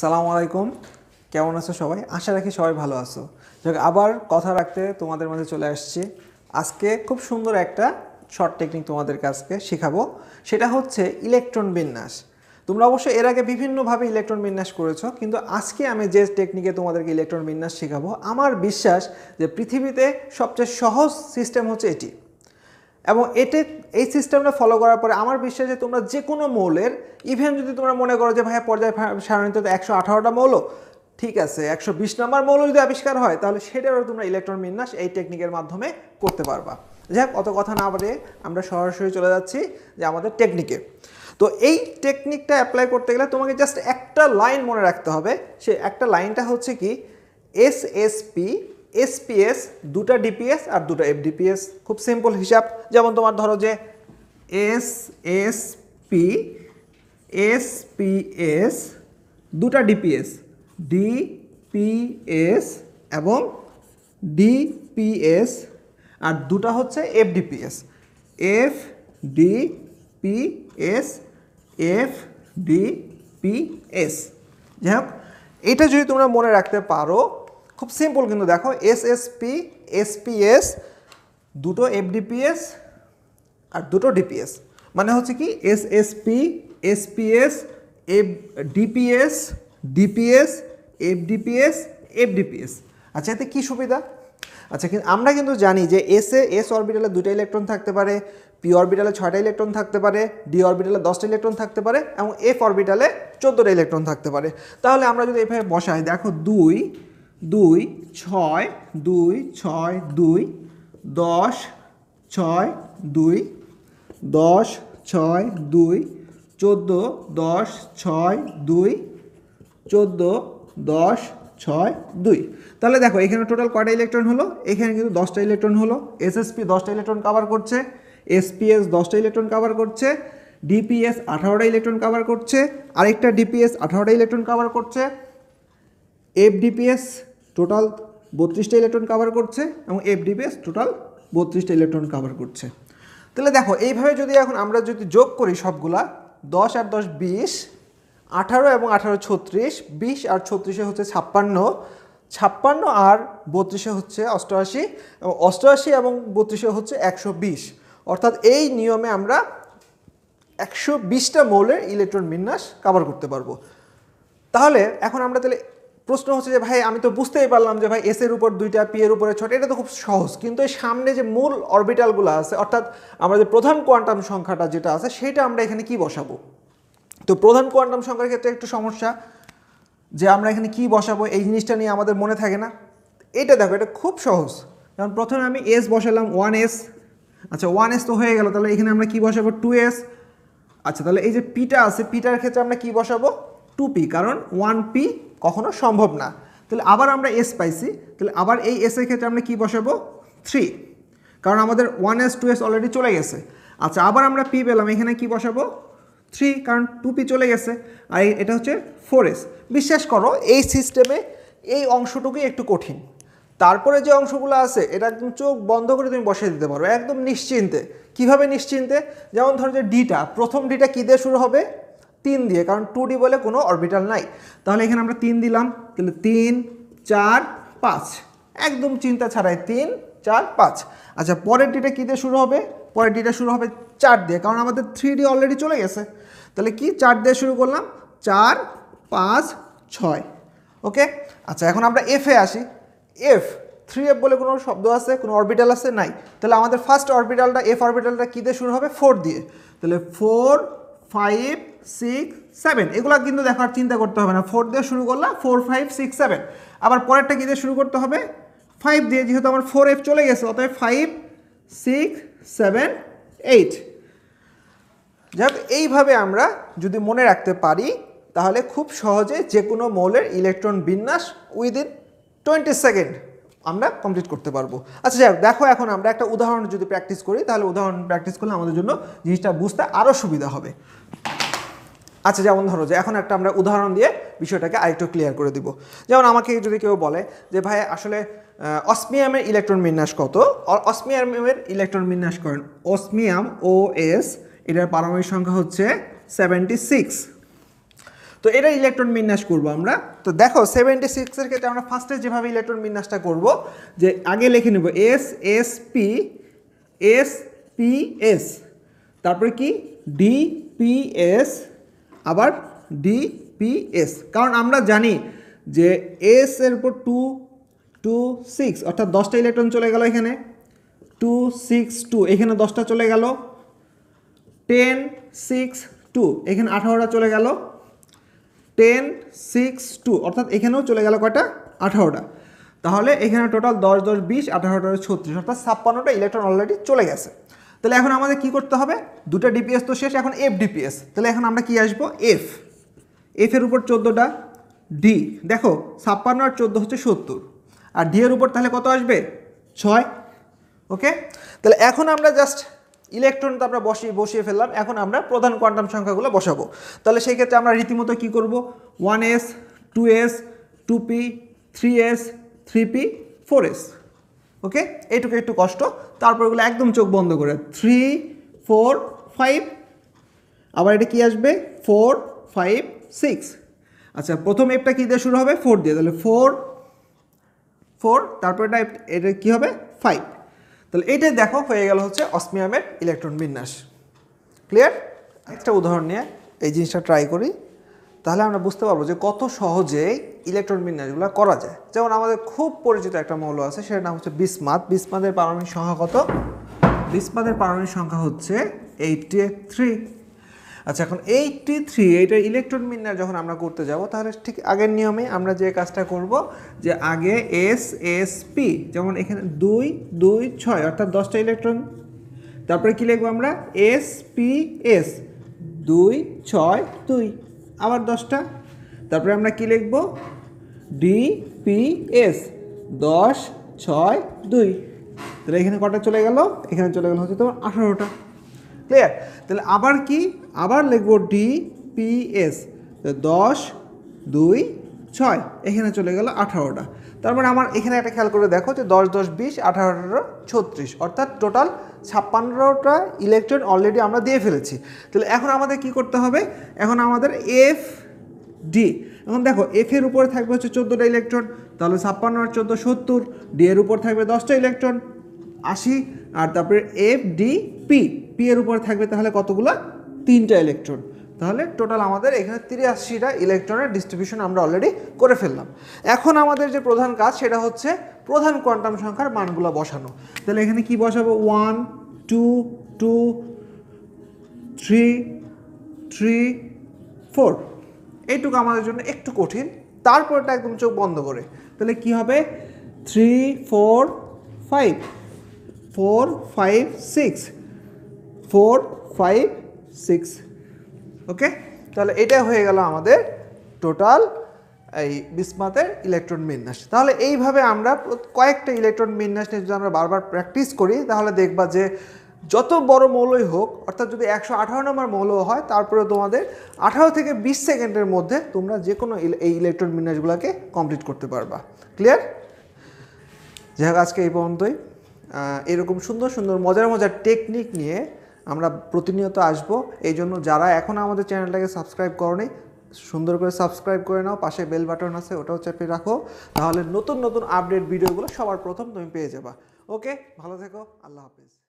সালাম আলাইকুম কেমন আছো সবাই আশা রাখি সবাই ভালো আছো যাক আবার কথা রাখতে তোমাদের মাঝে চলে আসছি আজকে খুব সুন্দর একটা শর্ট টেকনিক তোমাদের কাছকে শেখাবো সেটা হচ্ছে ইলেকট্রন বিন্যাস তোমরা অবশ্য এর আগে বিভিন্নভাবে ইলেকট্রন বিন্যাস করেছো কিন্তু আজকে আমি যে টেকনিকে তোমাদেরকে ইলেকট্রন বিন্যাস শেখাবো আমার বিশ্বাস যে পৃথিবীতে সবচেয়ে সহজ সিস্টেম হচ্ছে এটি এবং এতে এই সিস্টেমটা ফলো করার পরে আমার বিশ্বাস যে তোমরা যে কোনো মৌলের ইভেন যদি তোমরা মনে করো যে ভাইয়া পর্যায় সারণীতে একশো আঠারোটা মৌল ঠিক আছে একশো বিশ নম্বর মৌল যদি আবিষ্কার হয় তাহলে সেটারও তোমরা ইলেকট্রন বিন্যাস এই টেকনিকের মাধ্যমে করতে পারবা যাই অত কথা না বলে আমরা সরাসরি চলে যাচ্ছি যে আমাদের টেকনিকে তো এই টেকনিকটা অ্যাপ্লাই করতে গেলে তোমাকে জাস্ট একটা লাইন মনে রাখতে হবে সে একটা লাইনটা হচ্ছে কি এস এস পি এসপিএস দুটা ডিপিএস আর দুটা এফডিপিএস খুব সিম্পল হিসাব যেমন তোমার ধরো যে S S P S P S দুটা ডিপিএস ডিপিএস এবং ডিপিএস আর দুটা হচ্ছে FDPS F D P S F D P S যাই হোক এটা যদি তোমরা মনে রাখতে পারো খুব সিম্পল কিন্তু দেখো এসএসপি এসপিএস দুটো এফডিপিএস আর দুটো ডিপিএস মানে হচ্ছে কি SSP SPS F DPS DPS FDPS FDPS আচ্ছা এতে কী সুবিধা আচ্ছা কিন্তু আমরা কিন্তু জানি যে এস এ এস অরবিটালে দুটা ইলেকট্রন থাকতে পারে পি অরবিটালে ছয়টা ইলেকট্রন থাকতে পারে ডি অরবিটালে দশটা ইলেকট্রন থাকতে পারে এবং এফ অরবিটালে চোদ্দোটা ইলেকট্রন থাকতে পারে তাহলে আমরা যদি এভাবে বসাই দেখো দুই দুই ছয় দুই ছয় দুই দশ ছয় দুই দশ ছয় দুই চোদ্দো দশ ছয় দুই চোদ্দো দশ ছয় দুই তাহলে দেখো এখানে টোটাল কয়টা ইলেকট্রন হলো এখানে কিন্তু দশটা ইলেকট্রন হলো এসএসপি দশটা ইলেকট্রন কাভার করছে এসপিএস দশটা ইলেকট্রন কাভার করছে ডিপিএস আঠারোটা ইলেকট্রন কাভার করছে আরেকটা ডিপিএস আঠারোটা ইলেকট্রন কাভার করছে এফডিপিএস টোটাল বত্রিশটা ইলেকট্রন কভার করছে এবং এফডি বেস টোটাল বত্রিশটা ইলেকট্রন কভার করছে তাহলে দেখো এইভাবে যদি এখন আমরা যদি যোগ করি সবগুলা দশ আর দশ বিশ আঠারো এবং আঠারো ছত্রিশ বিশ আর ছত্রিশে হচ্ছে ছাপ্পান্ন ছাপ্পান্ন আর বত্রিশে হচ্ছে অষ্টআশি এবং অষ্টআশি এবং বত্রিশে হচ্ছে একশো বিশ অর্থাৎ এই নিয়মে আমরা একশো বিশটা মৌলের ইলেকট্রন বিন্যাস কাভার করতে পারবো তাহলে এখন আমরা তাহলে প্রশ্ন হচ্ছে যে ভাই আমি তো বুঝতেই পারলাম যে ভাই এস এর উপর দুইটা পি এর উপরে ছটা এটা তো খুব সহজ কিন্তু এই সামনে যে মূল অরবিটালগুলো আছে অর্থাৎ আমরা যে প্রধান কোয়ান্টাম সংখ্যাটা যেটা আছে সেটা আমরা এখানে কি বসাবো তো প্রধান কোয়ান্টাম সংখ্যার ক্ষেত্রে একটু সমস্যা যে আমরা এখানে কি বসাবো এই জিনিসটা নিয়ে আমাদের মনে থাকে না এটা দেখো এটা খুব সহজ কারণ প্রথমে আমি এস বসালাম ওয়ান এস আচ্ছা ওয়ান এস তো হয়ে গেল তাহলে এখানে আমরা কি বসাবো টু এস আচ্ছা তাহলে এই যে পিটা আছে পিটার ক্ষেত্রে আমরা কি বসাবো টু পি কারণ ওয়ান পি কখনো সম্ভব না তাহলে আবার আমরা এস পাইছি তাহলে আবার এই এসের ক্ষেত্রে আমরা কি বসাবো থ্রি কারণ আমাদের one S two S already চলে গেছে আচ্ছা আবার আমরা পি পেলাম এখানে কি বসাবো থ্রি কারণ টু পি চলে গেছে আর এটা হচ্ছে ফোর এস বিশ্বাস করো এই সিস্টেমে এই অংশটুকুই একটু কঠিন তারপরে যে অংশগুলো আছে এটা একদম চোখ বন্ধ করে তুমি বসে দিতে পারো একদম নিশ্চিন্তে কিভাবে নিশ্চিন্তে যেমন ধরো যে ডিটা প্রথম ডিটা কী দিয়ে শুরু হবে তিন দিয়ে কারণ টু ডি বলে কোনো অরবিটাল নাই তাহলে এখানে আমরা তিন দিলাম তাহলে তিন চার পাঁচ একদম চিন্তা ছাড়াই তিন চার পাঁচ আচ্ছা পরের ডিটা কী দিয়ে শুরু হবে পরের ডিটা শুরু হবে চার দিয়ে কারণ আমাদের থ্রি ডি অলরেডি চলে গেছে তাহলে কি চার দিয়ে শুরু করলাম চার পাঁচ ছয় ওকে আচ্ছা এখন আমরা এফে আসি এফ থ্রি এফ বলে কোনো শব্দ আছে কোনো অরবিটাল আছে নাই তাহলে আমাদের ফার্স্ট অরবিটালটা এফ অরবিটালটা কী দিয়ে শুরু হবে ফোর দিয়ে তাহলে ফোর ফাইভ সিক্স সেভেন এগুলো কিন্তু দেখার চিন্তা করতে হবে না ফোর দিয়ে শুরু করলাম ফোর ফাইভ সিক্স সেভেন আবার পরেরটা কী দিয়ে শুরু করতে হবে ফাইভ দিয়ে যেহেতু আমার ফোর এফ চলে গেছে অতএব ফাইভ সিক্স সেভেন এইট যাক এইভাবে আমরা যদি মনে রাখতে পারি তাহলে খুব সহজে যে কোনো মৌলের ইলেকট্রন বিন্যাস উইদিন টোয়েন্টি সেকেন্ড আমরা কমপ্লিট করতে পারবো আচ্ছা যাই দেখো এখন আমরা একটা উদাহরণ যদি প্র্যাকটিস করি তাহলে উদাহরণ প্র্যাকটিস করলে আমাদের জন্য জিনিসটা বুঝতে আরও সুবিধা হবে আচ্ছা যেমন ধরো যে এখন একটা আমরা উদাহরণ দিয়ে বিষয়টাকে আরেকটু ক্লিয়ার করে দিব যেমন আমাকে যদি কেউ বলে যে ভাই আসলে অসমিয়ামের ইলেকট্রন বিন্যাস কত অসমিয়ামের ইলেকট্রন বিন্যাস করেন অসমিয়াম ও এস এটার পারমাণবিক সংখ্যা হচ্ছে সেভেন্টি সিক্স তো এটা ইলেকট্রন বিন্যাস করবো আমরা তো দেখো সেভেন্টি সিক্সের ক্ষেত্রে আমরা ফার্স্টে যেভাবে ইলেকট্রন বিন্যাসটা করব যে আগে লিখে নেব S S P S P S তারপরে কি ডি পি এস আবার ডি পি এস কারণ আমরা জানি যে এস এর উপর টু টু সিক্স অর্থাৎ দশটা ইলেকট্রন চলে গেল এখানে টু সিক্স টু এখানে দশটা চলে গেল টেন সিক্স টু এখানে আঠারোটা চলে গেল টেন সিক্স টু অর্থাৎ এখানেও চলে গেল কয়টা আঠারোটা তাহলে এখানে টোটাল দশ দশ বিশ আঠারোটা ছত্রিশ অর্থাৎ ছাপ্পান্নটা ইলেকট্রন অলরেডি চলে গেছে তাহলে এখন আমাদের কি করতে হবে দুটো ডিপিএস তো শেষ এখন এফ ডিপিএস তাহলে এখন আমরা কি আসবো এফ এফের উপর চোদ্দোটা ডি দেখো ছাপ্পান্ন আর চোদ্দো হচ্ছে সত্তর আর ডি এর উপর তাহলে কত আসবে ছয় ওকে তাহলে এখন আমরা জাস্ট ইলেকট্রন তো আমরা বসিয়ে বসিয়ে ফেললাম এখন আমরা প্রধান কোয়ান্টাম সংখ্যাগুলো বসাবো তাহলে সেই ক্ষেত্রে আমরা রীতিমতো কি করব one S two S two P three S three P four S okay এইটুকু একটু কষ্ট তারপর ওগুলো একদম চোখ বন্ধ করে থ্রি ফোর ফাইভ আবার এটা কি আসবে ফোর ফাইভ সিক্স আচ্ছা প্রথম এপটা কী দিয়ে শুরু হবে ফোর দিয়ে তাহলে ফোর ফোর তারপর এটা এটা কী হবে ফাইভ তাহলে এইটাই দেখো হয়ে গেল হচ্ছে অসমিয়ামের ইলেকট্রন বিন্যাস ক্লিয়ার একটা উদাহরণ নিয়ে এই জিনিসটা ট্রাই করি তাহলে আমরা বুঝতে পারবো যে কত সহজে ইলেকট্রন বিন্যাসগুলো করা যায় যেমন আমাদের খুব পরিচিত একটা মৌল আছে সেটার নাম হচ্ছে বিসমাত বিসমাদের পারমাণবিক সংখ্যা কত বিসমাদের পারমাণবিক সংখ্যা হচ্ছে এইটি থ্রি আচ্ছা এখন এইটটি থ্রি এটার ইলেকট্রন মিনার যখন আমরা করতে যাব তাহলে ঠিক আগের নিয়মে আমরা যে কাজটা করব যে আগে এস এস পি যেমন এখানে দুই দুই ছয় অর্থাৎ দশটা ইলেকট্রন তারপরে কী লিখবো আমরা এস পি এস দুই ছয় দুই আবার দশটা তারপরে আমরা কী লিখব ডি পি এস দশ ছয় দুই তাহলে এখানে কটা চলে গেল এখানে চলে গেল হচ্ছে তোমার আঠারোটা ক্লিয়ার তাহলে আবার কি আবার লিখব ডি পি এস দশ দুই ছয় এখানে চলে গেল আঠারোটা তারপরে আমার এখানে একটা খেয়াল করে দেখো যে দশ দশ বিশ আঠারো ছত্রিশ অর্থাৎ টোটাল ছাপ্পান্নটা ইলেকট্রন অলরেডি আমরা দিয়ে ফেলেছি তাহলে এখন আমাদের কি করতে হবে এখন আমাদের এফ ডি এখন দেখো এফের উপরে থাকবে হচ্ছে চোদ্দোটা ইলেকট্রন তাহলে ছাপ্পান্ন আর চোদ্দো সত্তর ডি এর উপর থাকবে দশটা ইলেকট্রন আশি আর তারপরে এফ ডি পি পি এর উপরে থাকবে তাহলে কতগুলো তিনটা ইলেকট্রন তাহলে টোটাল আমাদের এখানে তিরাশিটা ইলেকট্রনের ডিস্ট্রিবিউশন আমরা অলরেডি করে ফেললাম এখন আমাদের যে প্রধান কাজ সেটা হচ্ছে প্রধান কোয়ান্টাম সংখ্যার মানগুলো বসানো তাহলে এখানে কি বসাবো one two two three three four এইটুকু আমাদের জন্য একটু কঠিন তারপরটা একদম চোখ বন্ধ করে তাহলে কি হবে three four five four five six four five six okay তাহলে এটা হয়ে গেল আমাদের টোটাল এই বিস্মাতের ইলেকট্রন বিন্যাস তাহলে এইভাবে আমরা কয়েকটা ইলেকট্রন বিন্যাস নিয়ে যদি আমরা বারবার প্র্যাকটিস করি তাহলে দেখবা যে যত বড় মৌলই হোক অর্থাৎ যদি একশো আঠারো নম্বর মৌল হয় তারপরে তোমাদের আঠারো থেকে বিশ সেকেন্ডের মধ্যে তোমরা যে কোনো এই ইলেকট্রন বিন্যাসগুলোকে কমপ্লিট করতে পারবা ক্লিয়ার যাই হোক আজকে এই পর্যন্তই এরকম সুন্দর সুন্দর মজার মজার টেকনিক নিয়ে আমরা প্রতিনিয়ত আসব এই জন্য যারা এখন আমাদের চ্যানেলটাকে সাবস্ক্রাইব করনি সুন্দর করে সাবস্ক্রাইব করে নাও পাশে বেল বাটন আছে ওটাও চেপে রাখো তাহলে নতুন নতুন আপডেট ভিডিওগুলো সবার প্রথম তুমি পেয়ে যাবা ওকে ভালো থেকো আল্লাহ হাফিজ